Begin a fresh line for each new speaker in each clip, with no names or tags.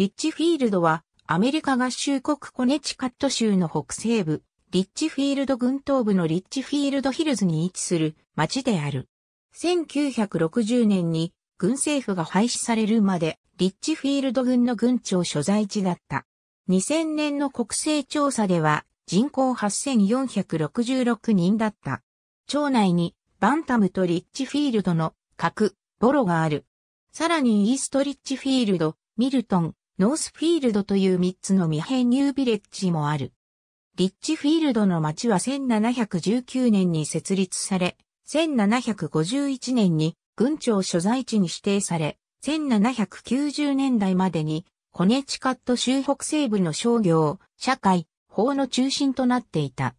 リッチフィールドは、アメリカ合衆国コネチカット州の北西部、リッチフィールド群東部のリッチフィールドヒルズに位置する町である。1960年に軍政府が廃止されるまで、リッチフィールド軍の軍庁所在地だった。2000年の国勢調査では人口8466人だった。町内にバンタムとリッチフィールドの核、ボロがある。さらにイーストリッチフィールド、ミルトン、ノースフィールドという3つの未編入ビレッジもある。リッチフィールドの町は1719年に設立され、1751年に郡庁所在地に指定され、1790年代までにコネチカット州北西部の商業、社会、法の中心となっていた。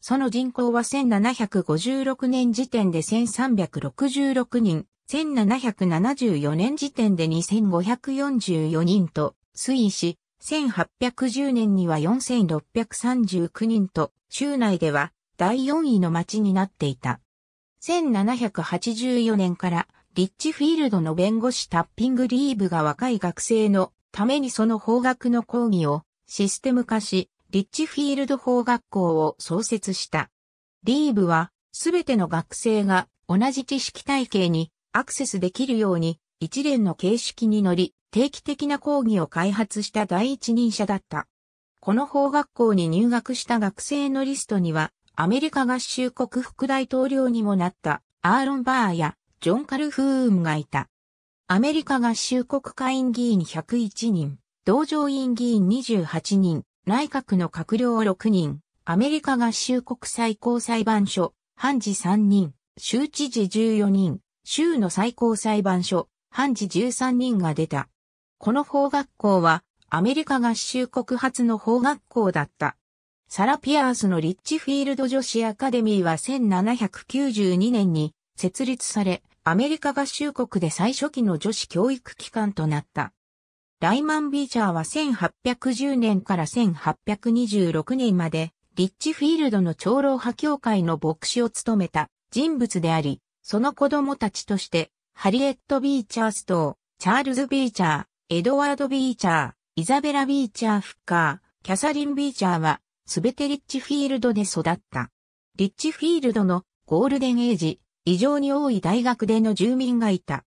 その人口は1756年時点で1366人、1774年時点で2544人と推移し、1810年には4639人と、州内では第4位の町になっていた。1784年からリッチフィールドの弁護士タッピングリーブが若い学生のためにその法学の講義をシステム化し、リッチフィールド法学校を創設した。リーブはすべての学生が同じ知識体系にアクセスできるように一連の形式に乗り定期的な講義を開発した第一人者だった。この法学校に入学した学生のリストにはアメリカ合衆国副大統領にもなったアーロン・バーやジョン・カルフームがいた。アメリカ合衆国下院議員101人、同上院議員28人、内閣の閣僚6人、アメリカ合衆国最高裁判所、判事3人、州知事14人、州の最高裁判所、判事13人が出た。この法学校は、アメリカ合衆国初の法学校だった。サラ・ピアースのリッチフィールド女子アカデミーは1792年に設立され、アメリカ合衆国で最初期の女子教育機関となった。ライマン・ビーチャーは1810年から1826年まで、リッチフィールドの長老派協会の牧師を務めた人物であり、その子供たちとして、ハリエット・ビーチャーストー、チャールズ・ビーチャー、エドワード・ビーチャー、イザベラ・ビーチャー・フッカー、キャサリン・ビーチャーは、すべてリッチフィールドで育った。リッチフィールドのゴールデンエイジ、異常に多い大学での住民がいた。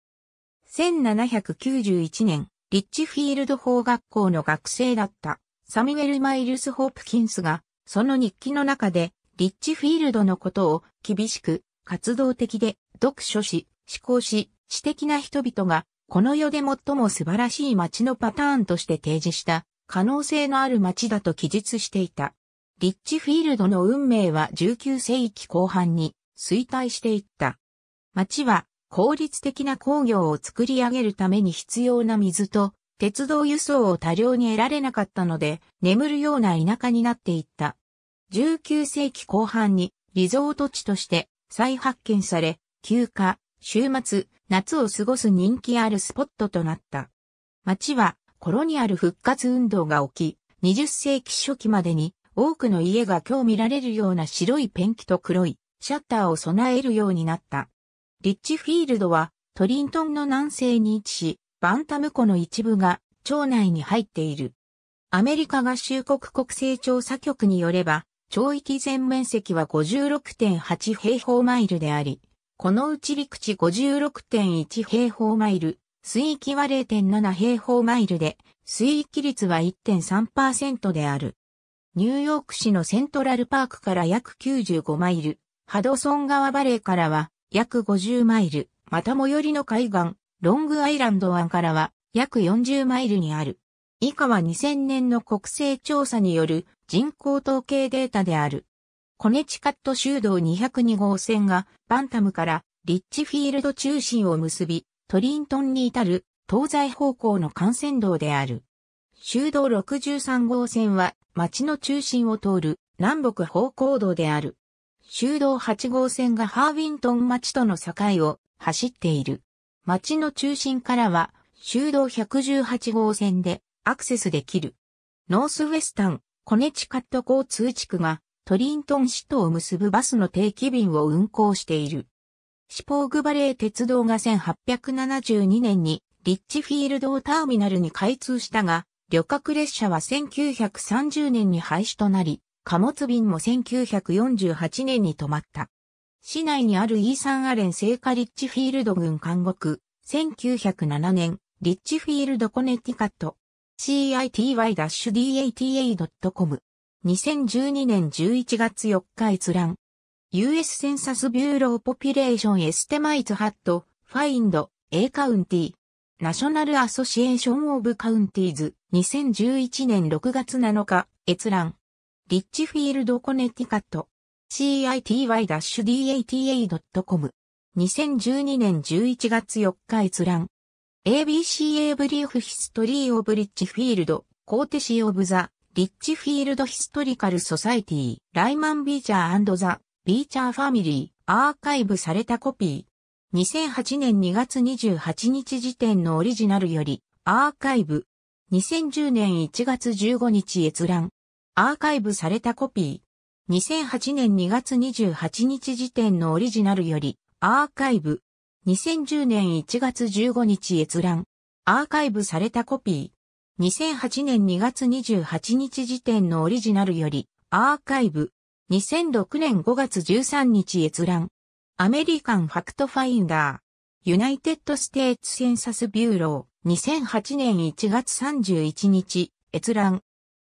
1791年、リッチフィールド法学校の学生だったサミュエル・マイルス・ホープキンスが、その日記の中で、リッチフィールドのことを厳しく、活動的で読書し、思考し、知的な人々が、この世で最も素晴らしい街のパターンとして提示した、可能性のある街だと記述していた。リッチフィールドの運命は19世紀後半に衰退していった。街は効率的な工業を作り上げるために必要な水と鉄道輸送を多量に得られなかったので眠るような田舎になっていった。19世紀後半にリゾート地として再発見され休暇、週末、夏を過ごす人気あるスポットとなった。街はコロニアル復活運動が起き、20世紀初期までに多くの家が今日見られるような白いペンキと黒いシャッターを備えるようになった。リッチフィールドはトリントンの南西に位置し、バンタム湖の一部が町内に入っている。アメリカ合衆国国勢調査局によれば、町域全面積は56.8平方マイルであり、このうち陸地56.1平方マイル、水域は0.7平方マイルで、水域率は1.3%である。ニューヨーク市のセントラルパークから約95マイル、ハドソン川バレーからは約50マイル、また最寄りの海岸、ロングアイランド湾からは約40マイルにある。以下は2000年の国勢調査による人口統計データである。コネチカット州道202号線がバンタムからリッチフィールド中心を結び、トリントンに至る東西方向の幹線道である。州道63号線は町の中心を通る南北方向道である。州道8号線がハーウィントン町との境を走っている。町の中心からは州道118号線でアクセスできる。ノースウェスタン、コネチカット交通地区がトリントン市とを結ぶバスの定期便を運行している。シポーグバレー鉄道が1872年にリッチフィールドをターミナルに開通したが、旅客列車は1930年に廃止となり、貨物便も1948年に止まった。市内にあるイーサンアレン聖火リッチフィールド軍監獄、1907年、リッチフィールドコネティカット、city-data.com 2012年11月4日閲覧。US センサスビューローポピュレーションエステマイズハット、ファインド、A カウンティ、ナショナルアソシエーションオブカウンティーズ、2011年6月7日、閲覧。リッチフィールドコネティカット、city-data.com。2012年11月4日閲覧。ABCA ブリーフヒストリーオブリッチフィールド、コーテシーオブザ、リッチフィールドヒストリカルソサイティ、ライマン・ビーチャーザ・ビーチャーファミリー、アーカイブされたコピー。2008年2月28日時点のオリジナルより、アーカイブ。2010年1月15日閲覧。アーカイブされたコピー。2008年2月28日時点のオリジナルより、アーカイブ。2010年1月15日閲覧。アーカイブされたコピー。2008年2月28日時点のオリジナルより、アーカイブ、2006年5月13日閲覧、アメリカンファクトファインダー、ユナイテッドステーツセンサスビューロー、2008年1月31日、閲覧、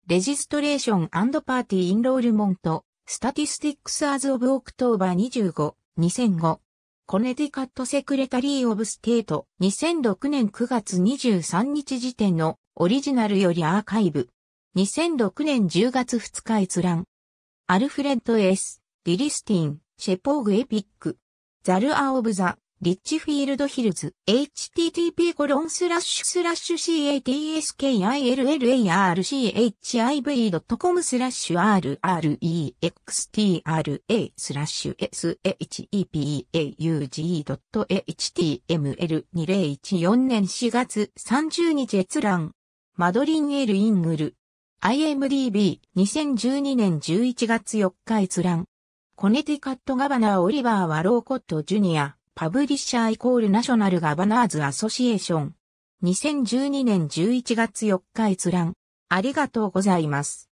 レジストレーションパーティーインロールモント、スタティスティックスアズオブオクトーバー25、2005、コネティカットセクレタリー・オブ・ステート、2006年9月23日時点のオリジナルよりアーカイブ。2006年10月2日閲覧。アルフレッド・ S、リリスティン、シェポーグ・エピック。ザル・ア・オブ・ザ・リッチフィールド・ヒルズ。http コロンスラッシュスラッシュ catskillarchiv.com スラッシュ rrextra スラッシュ shepaug.html2014 年4月30日閲覧。マドリン・エル・イングル。IMDB、2012年11月4日閲覧。コネティカットガバナーオリバー・ワローコット・ジュニア、パブリッシャーイコールナショナル・ガバナーズ・アソシエーション。2012年11月4日閲覧。ありがとうございます。